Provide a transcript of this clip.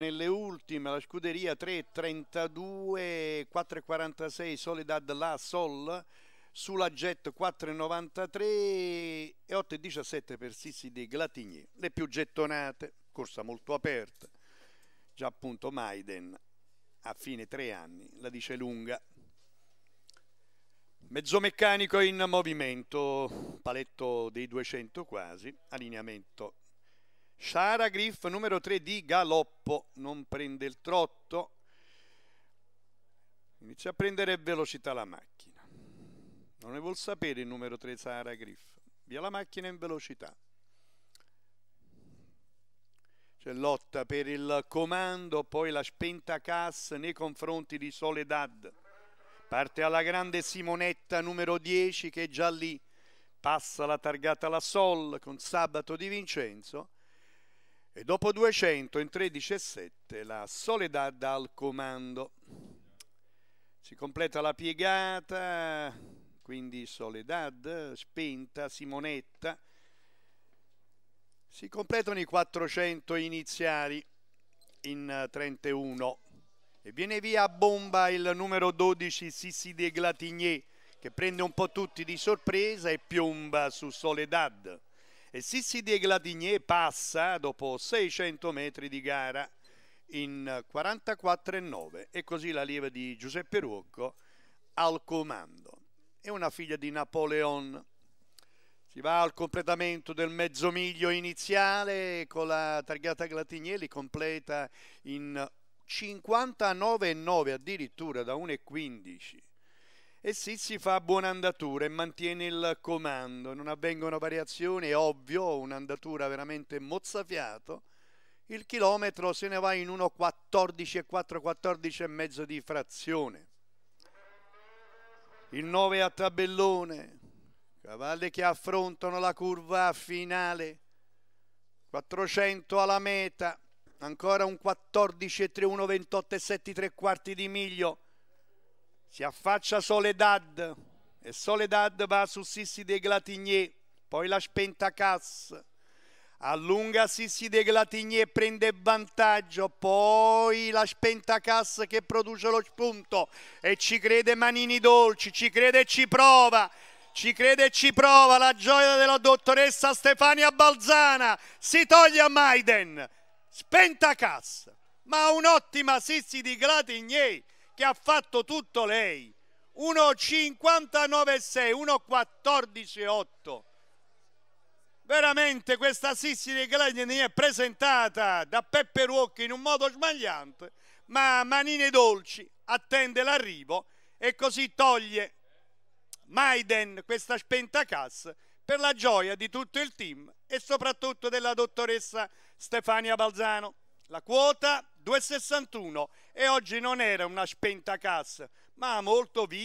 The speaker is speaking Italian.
Nelle ultime la scuderia 3,32, 4,46 Soledad La Sol, sulla Jet 4,93 e 8,17 per Sissi di Glatigny. Le più gettonate, corsa molto aperta, già appunto Maiden a fine tre anni, la dice lunga. Mezzomeccanico in movimento, paletto dei 200 quasi, allineamento Sara Griff numero 3 di Galoppo non prende il trotto inizia a prendere velocità la macchina non ne vuol sapere il numero 3 Sara Griff via la macchina in velocità c'è lotta per il comando poi la spenta Cass nei confronti di Soledad parte alla grande Simonetta numero 10 che è già lì passa la targata alla Sol con Sabato di Vincenzo e dopo 200 in 13 e 7 la Soledad al comando. Si completa la piegata, quindi Soledad, spenta, Simonetta. Si completano i 400 iniziali in 31 eh, e viene via a bomba il numero 12 Sissi de Glatigné che prende un po' tutti di sorpresa e piomba su Soledad. E Sissi De Gladigné passa dopo 600 metri di gara in 44,9 e così la lieve di Giuseppe Ruocco al comando. È una figlia di Napoleon. Si va al completamento del mezzo miglio iniziale con la targata Glatignelli completa in 59,9 addirittura da 1,15 e Sissi fa buona andatura e mantiene il comando, non avvengono variazioni, è ovvio, un'andatura veramente mozzafiato. Il chilometro se ne va in 1.14 e 4.14 e mezzo di frazione. Il 9 a tabellone, cavalli che affrontano la curva finale, 400 alla meta, ancora un 14 e 3, 1, 28 e 7, 3 quarti di miglio si affaccia Soledad e Soledad va su Sissi de Glatigné, poi la spenta Cass. Allunga Sissi de Glatigné e prende vantaggio, poi la spenta Cass che produce lo spunto e ci crede Manini Dolci, ci crede e ci prova. Ci crede e ci prova la gioia della dottoressa Stefania Balzana. Si toglie a Maiden. Spenta Cass, ma un'ottima Sissi di Glatigné che ha fatto tutto lei. 1,59,6, 1,14,8. Veramente questa Sissile Gladini è presentata da Peppe Ruocchi in un modo sbagliante, ma Manine Dolci attende l'arrivo e così toglie Maiden questa spenta spentacassa per la gioia di tutto il team e soprattutto della dottoressa Stefania Balzano. La quota 2,61 e oggi non era una spenta cassa, ma molto viva.